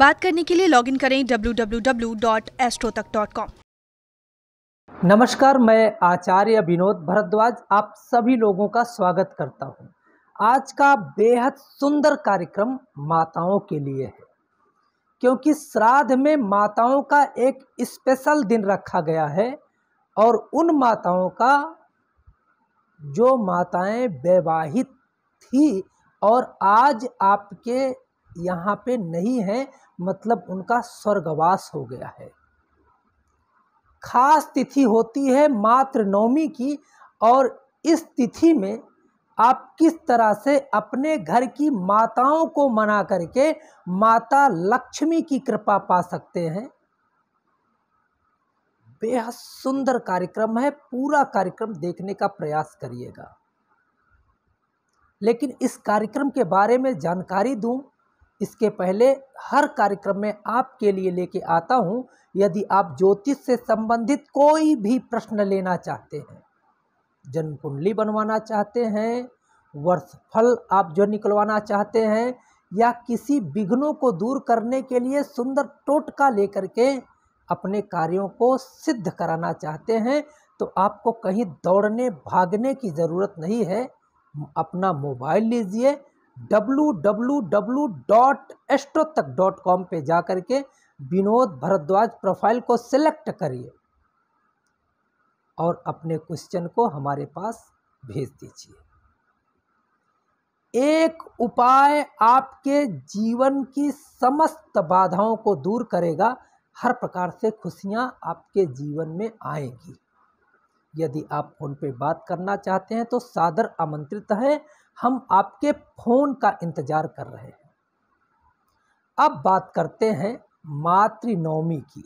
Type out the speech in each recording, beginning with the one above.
बात करने के लिए लॉगिन करें www.astrotak.com नमस्कार मैं आचार्य विनोद भरद्वाज आप सभी लोगों का स्वागत करता हूं। आज का बेहद सुंदर कार्यक्रम माताओं के लिए है क्योंकि श्राद्ध में माताओं का एक स्पेशल दिन रखा गया है और उन माताओं का जो माताएं वैवाहित थी और आज आपके यहाँ पे नहीं है मतलब उनका स्वर्गवास हो गया है खास तिथि होती है मात्र नवमी की और इस तिथि में आप किस तरह से अपने घर की माताओं को मना करके माता लक्ष्मी की कृपा पा सकते हैं बेहद सुंदर कार्यक्रम है पूरा कार्यक्रम देखने का प्रयास करिएगा लेकिन इस कार्यक्रम के बारे में जानकारी दूं इसके पहले हर कार्यक्रम में आपके लिए लेके आता हूँ यदि आप ज्योतिष से संबंधित कोई भी प्रश्न लेना चाहते हैं जन्म कुंडली बनवाना चाहते हैं वर्ष फल आप जो निकलवाना चाहते हैं या किसी विघ्नों को दूर करने के लिए सुंदर टोटका लेकर के अपने कार्यों को सिद्ध कराना चाहते हैं तो आपको कहीं दौड़ने भागने की ज़रूरत नहीं है अपना मोबाइल लीजिए www.astrotech.com पे जा करके विनोद भरद्वाज प्रोफाइल को सिलेक्ट करिए और अपने क्वेश्चन को हमारे पास भेज दीजिए एक उपाय आपके जीवन की समस्त बाधाओं को दूर करेगा हर प्रकार से खुशियां आपके जीवन में आएंगी यदि आप फोन पे बात करना चाहते हैं तो सादर आमंत्रित हैं हम आपके फ़ोन का इंतज़ार कर रहे हैं अब बात करते हैं मातृ नवमी की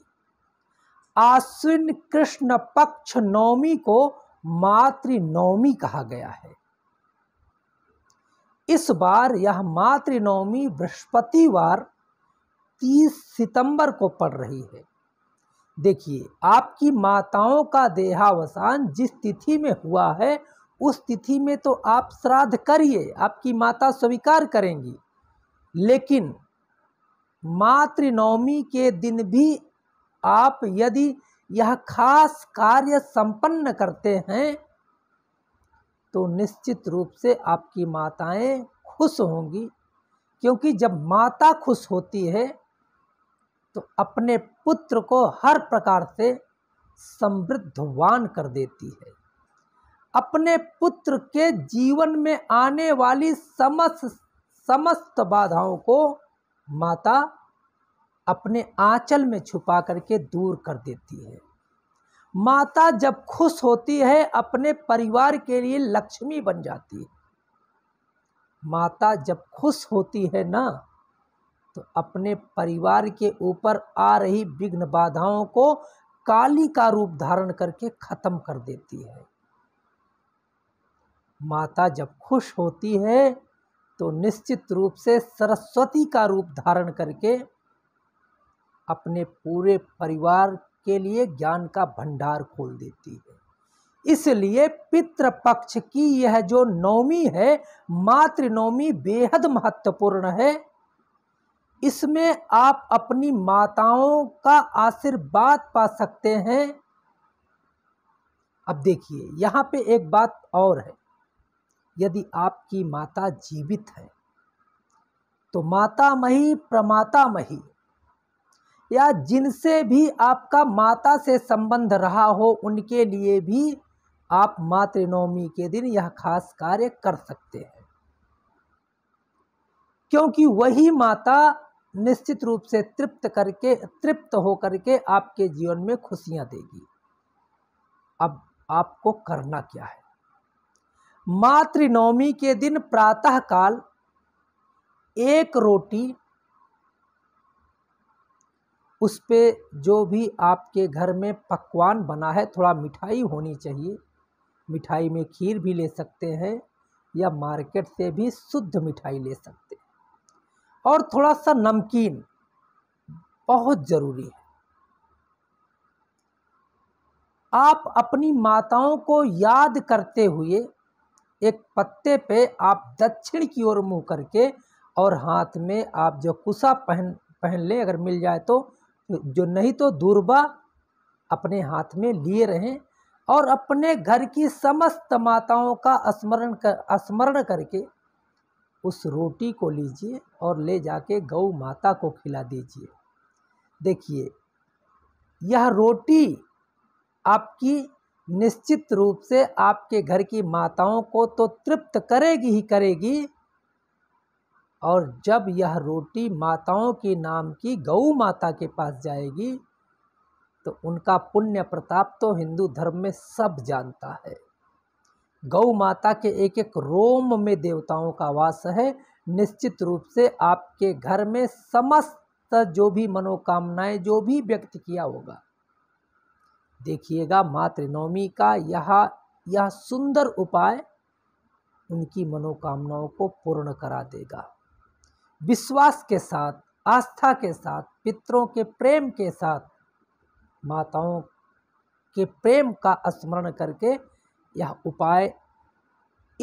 आश्विन कृष्ण पक्ष नवमी को मातृ नवमी कहा गया है इस बार यह मातृ नवमी बृहस्पतिवार 30 सितंबर को पड़ रही है देखिए आपकी माताओं का देहावसान जिस तिथि में हुआ है उस तिथि में तो आप श्राद्ध करिए आपकी माता स्वीकार करेंगी लेकिन मातृनवमी के दिन भी आप यदि यह खास कार्य संपन्न करते हैं तो निश्चित रूप से आपकी माताएं खुश होंगी क्योंकि जब माता खुश होती है तो अपने पुत्र को हर प्रकार से समृद्धवान कर देती है अपने पुत्र के जीवन में आने वाली समस्त समस्त बाधाओं को माता अपने आंचल में छुपा करके दूर कर देती है माता जब खुश होती है अपने परिवार के लिए लक्ष्मी बन जाती है माता जब खुश होती है ना तो अपने परिवार के ऊपर आ रही विघ्न बाधाओं को काली का रूप धारण करके ख़त्म कर देती है माता जब खुश होती है तो निश्चित रूप से सरस्वती का रूप धारण करके अपने पूरे परिवार के लिए ज्ञान का भंडार खोल देती है इसलिए पितृपक्ष की यह जो नवमी है मातृनवमी बेहद महत्वपूर्ण है इसमें आप अपनी माताओं का आशीर्वाद पा सकते हैं अब देखिए यहाँ पे एक बात और है यदि आपकी माता जीवित है तो माता मही प्रमाता मही या जिनसे भी आपका माता से संबंध रहा हो उनके लिए भी आप मातृनवमी के दिन यह खास कार्य कर सकते हैं क्योंकि वही माता निश्चित रूप से तृप्त करके तृप्त होकर के आपके जीवन में खुशियां देगी अब आपको करना क्या है मातृनवमी के दिन प्रातःकाल एक रोटी उस पर जो भी आपके घर में पकवान बना है थोड़ा मिठाई होनी चाहिए मिठाई में खीर भी ले सकते हैं या मार्केट से भी शुद्ध मिठाई ले सकते हैं और थोड़ा सा नमकीन बहुत ज़रूरी है आप अपनी माताओं को याद करते हुए एक पत्ते पे आप दक्षिण की ओर मुंह करके और हाथ में आप जो कुसा पहन पहन लें अगर मिल जाए तो जो नहीं तो दूरबा अपने हाथ में लिए रहें और अपने घर की समस्त माताओं का स्मरण कर स्मरण करके उस रोटी को लीजिए और ले जाके गौ माता को खिला दीजिए देखिए यह रोटी आपकी निश्चित रूप से आपके घर की माताओं को तो तृप्त करेगी ही करेगी और जब यह रोटी माताओं के नाम की गऊ माता के पास जाएगी तो उनका पुण्य प्रताप तो हिंदू धर्म में सब जानता है गौ माता के एक एक रोम में देवताओं का वास है निश्चित रूप से आपके घर में समस्त जो भी मनोकामनाएं जो भी व्यक्त किया होगा देखिएगा मातृनवमी का यह यह सुंदर उपाय उनकी मनोकामनाओं को पूर्ण करा देगा विश्वास के साथ आस्था के साथ पितरों के प्रेम के साथ माताओं के प्रेम का स्मरण करके यह उपाय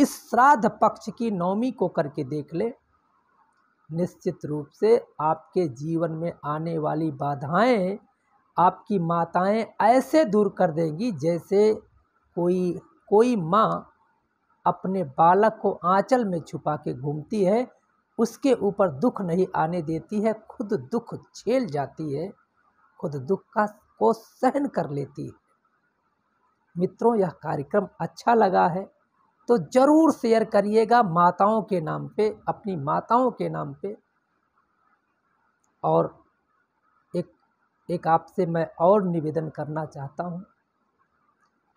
इस श्राद्ध पक्ष की नवमी को करके देख ले निश्चित रूप से आपके जीवन में आने वाली बाधाएं आपकी माताएं ऐसे दूर कर देंगी जैसे कोई कोई माँ अपने बालक को आंचल में छुपा के घूमती है उसके ऊपर दुख नहीं आने देती है खुद दुख झेल जाती है खुद दुख का को सहन कर लेती है मित्रों यह कार्यक्रम अच्छा लगा है तो ज़रूर शेयर करिएगा माताओं के नाम पे अपनी माताओं के नाम पे और एक आपसे मैं और निवेदन करना चाहता हूँ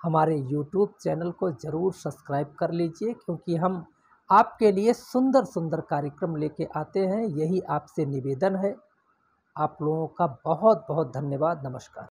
हमारे यूट्यूब चैनल को ज़रूर सब्सक्राइब कर लीजिए क्योंकि हम आपके लिए सुंदर सुंदर कार्यक्रम लेके आते हैं यही आपसे निवेदन है आप लोगों का बहुत बहुत धन्यवाद नमस्कार